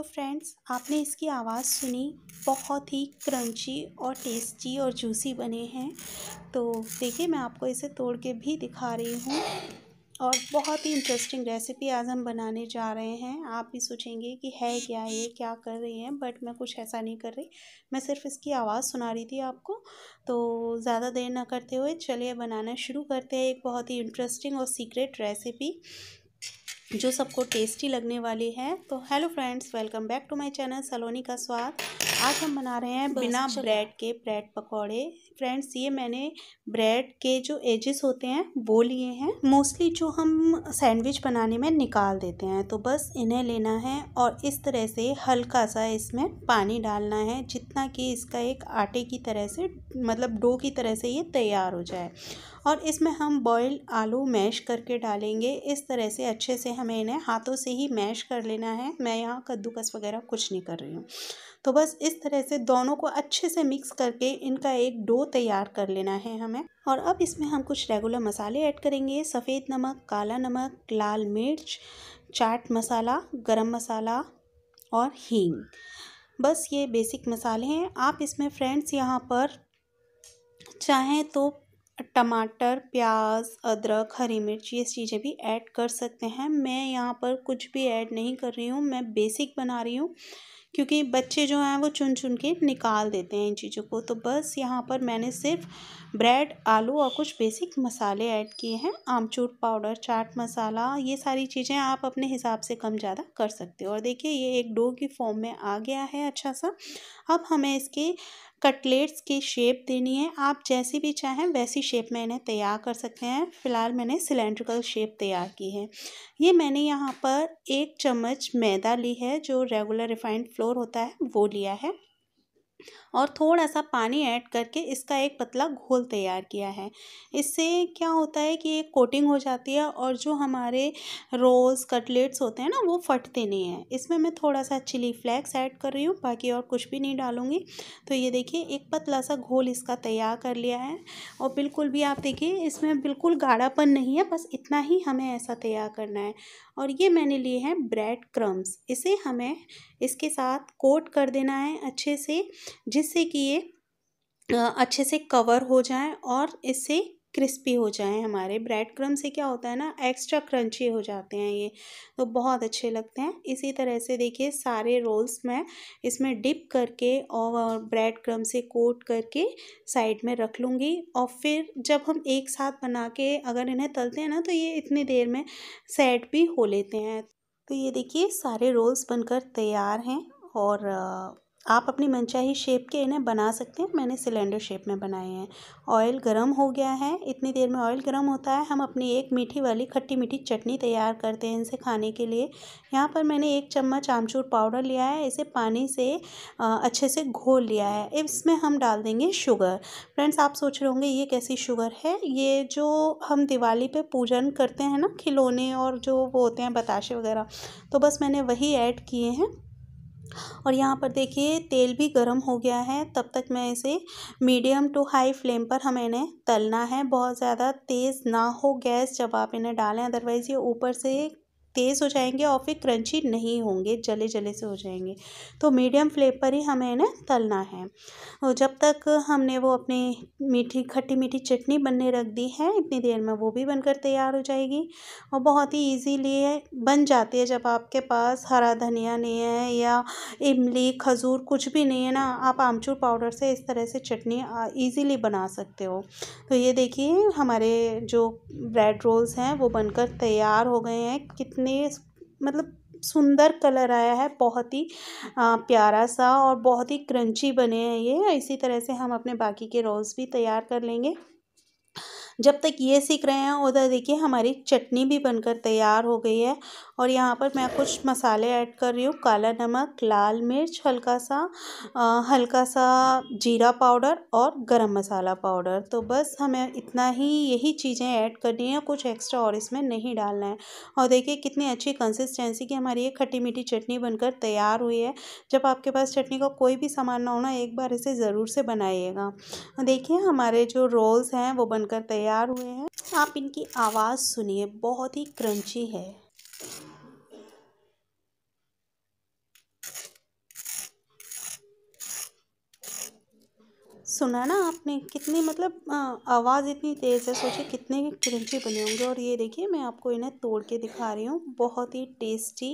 तो फ्रेंड्स आपने इसकी आवाज़ सुनी बहुत ही क्रंची और टेस्टी और जूसी बने हैं तो देखिए मैं आपको इसे तोड़ के भी दिखा रही हूँ और बहुत ही इंटरेस्टिंग रेसिपी आज हम बनाने जा रहे हैं आप भी सोचेंगे कि है क्या ये क्या कर रही हैं बट मैं कुछ ऐसा नहीं कर रही मैं सिर्फ इसकी आवाज़ सुना रही थी आपको तो ज़्यादा देर ना करते हुए चलिए बनाना शुरू करते हैं एक बहुत ही इंटरेस्टिंग और सीक्रेट रेसिपी जो सबको टेस्टी लगने वाली है तो hello friends welcome back to my channel Saloni का स्वाद आज हम बना रहे हैं बिना ब्रेड के ब्रेड पकौड़े फ्रेंड्स ये मैंने ब्रेड के जो एजेस होते हैं वो लिए हैं मोस्टली जो हम सैंडविच बनाने में निकाल देते हैं तो बस इन्हें लेना है और इस तरह से हल्का सा इसमें पानी डालना है जितना कि इसका एक आटे की तरह से मतलब डो की तरह से ये तैयार हो जाए और इसमें हम बॉयल आलू मैश करके डालेंगे इस तरह से अच्छे से हमें इन्हें हाथों से ही मैश कर लेना है मैं यहाँ कद्दूकस वगैरह कुछ नहीं कर रही हूँ तो बस इस तरह से दोनों को अच्छे से मिक्स करके इनका एक डो तैयार कर लेना है हमें और अब इसमें हम कुछ रेगुलर मसाले ऐड करेंगे सफ़ेद नमक काला नमक लाल मिर्च चाट मसाला गरम मसाला और हींग बस ये बेसिक मसाले हैं आप इसमें फ्रेंड्स यहाँ पर चाहें तो टमाटर प्याज अदरक हरी मिर्च ये चीज़ें भी ऐड कर सकते हैं मैं यहाँ पर कुछ भी ऐड नहीं कर रही हूँ मैं बेसिक बना रही हूँ क्योंकि बच्चे जो हैं वो चुन चुन के निकाल देते हैं इन चीज़ों को तो बस यहाँ पर मैंने सिर्फ ब्रेड आलू और कुछ बेसिक मसाले ऐड किए हैं आमचूर पाउडर चाट मसाला ये सारी चीज़ें आप अपने हिसाब से कम ज़्यादा कर सकते हो और देखिए ये एक डो की फॉर्म में आ गया है अच्छा सा अब हमें इसके कटलेट्स की शेप देनी है आप जैसी भी चाहें वैसी शेप में इन्हें तैयार कर सकते हैं फ़िलहाल मैंने सिलेंड्रिकल शेप तैयार की है ये मैंने यहाँ पर एक चम्मच मैदा ली है जो रेगुलर रिफाइंड फ्लोर होता है वो लिया है और थोड़ा सा पानी ऐड करके इसका एक पतला घोल तैयार किया है इससे क्या होता है कि एक कोटिंग हो जाती है और जो हमारे रोल्स कटलेट्स होते हैं ना वो फटते नहीं हैं इसमें मैं थोड़ा सा चिली फ्लेक्स ऐड कर रही हूँ बाकी और कुछ भी नहीं डालूँगी तो ये देखिए एक पतला सा घोल इसका तैयार कर लिया है और बिल्कुल भी आप देखिए इसमें बिल्कुल गाढ़ापन नहीं है बस इतना ही हमें ऐसा तैयार करना है और ये मैंने लिए हैं ब्रेड क्रम्स इसे हमें इसके साथ कोट कर देना है अच्छे से जिससे कि ये अच्छे से कवर हो जाए और इससे क्रिस्पी हो जाए हमारे ब्रेड क्रम से क्या होता है ना एक्स्ट्रा क्रंची हो जाते हैं ये तो बहुत अच्छे लगते हैं इसी तरह से देखिए सारे रोल्स मैं इसमें डिप करके और ब्रेड क्रम से कोट करके साइड में रख लूँगी और फिर जब हम एक साथ बना के अगर इन्हें तलते हैं ना तो ये इतनी देर में सेट भी हो लेते हैं तो ये देखिए सारे रोल्स बनकर तैयार हैं और आप अपनी मनचाही शेप के इन्हें बना सकते हैं मैंने सिलेंडर शेप में बनाए हैं ऑयल गर्म हो गया है इतनी देर में ऑयल गर्म होता है हम अपनी एक मीठी वाली खट्टी मीठी चटनी तैयार करते हैं इनसे खाने के लिए यहाँ पर मैंने एक चम्मच आमचूर पाउडर लिया है इसे पानी से अच्छे से घोल लिया है इसमें हम डाल देंगे शुगर फ्रेंड्स आप सोच रहे होंगे ये कैसी शुगर है ये जो हम दिवाली पर पूजन करते हैं ना खिलौने और जो वो होते हैं बताशे वगैरह तो बस मैंने वही ऐड किए हैं और यहाँ पर देखिए तेल भी गर्म हो गया है तब तक मैं इसे मीडियम टू हाई फ्लेम पर हमें इन्हें तलना है बहुत ज़्यादा तेज़ ना हो गैस जब आप इन्हें डालें अदरवाइज़ ये ऊपर से तेज़ हो जाएंगे और फिर क्रंची नहीं होंगे जले जले से हो जाएंगे तो मीडियम फ्लेम पर ही हमें ना तलना है और तो जब तक हमने वो अपनी मीठी खट्टी मीठी चटनी बनने रख दी है इतनी देर में वो भी बनकर तैयार हो जाएगी और बहुत ही ईजीली बन जाती है जब आपके पास हरा धनिया नहीं है या इमली खजूर कुछ भी नहीं है ना आप आमचूर पाउडर से इस तरह से चटनी ईजीली बना सकते हो तो ये देखिए हमारे जो ब्रेड रोल्स हैं वो बनकर तैयार हो गए हैं कितने कितने मतलब सुंदर कलर आया है बहुत ही प्यारा सा और बहुत ही क्रंची बने हैं ये इसी तरह से हम अपने बाकी के रोल्स भी तैयार कर लेंगे जब तक ये सीख रहे हैं उधर देखिए हमारी चटनी भी बनकर तैयार हो गई है और यहाँ पर मैं कुछ मसाले ऐड कर रही हूँ काला नमक लाल मिर्च हल्का सा आ, हल्का सा जीरा पाउडर और गरम मसाला पाउडर तो बस हमें इतना ही यही चीज़ें ऐड करनी है कुछ एक्स्ट्रा और इसमें नहीं डालना है और देखिए कितनी अच्छी कंसिस्टेंसी की हमारी ये खट्टी मीठी चटनी बनकर तैयार हुई है जब आपके पास चटनी का कोई भी सामान ना हो ना एक बार इसे ज़रूर से बनाइएगा देखिए हमारे जो रोल्स हैं वो बनकर तैयार तैयार हुए हैं आप इनकी आवाज़ सुनिए बहुत ही क्रंची है सुना ना आपने कितनी मतलब आवाज़ इतनी तेज़ है सोचिए कितने क्रंची बने होंगे और ये देखिए मैं आपको इन्हें तोड़ के दिखा रही हूँ बहुत ही टेस्टी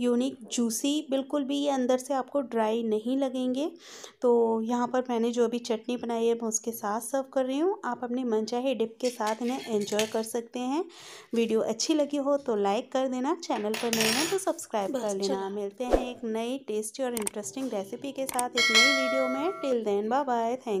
यूनिक जूसी बिल्कुल भी ये अंदर से आपको ड्राई नहीं लगेंगे तो यहाँ पर मैंने जो भी चटनी बनाई है मैं उसके साथ सर्व कर रही हूँ आप अपने मनचाहे डिप के साथ इन्हें एंजॉय कर सकते हैं वीडियो अच्छी लगी हो तो लाइक कर देना चैनल पर नए हैं तो सब्सक्राइब कर लेना मिलते हैं एक नई टेस्टी और इंटरेस्टिंग रेसिपी के साथ एक नई वीडियो में till then bye bye thank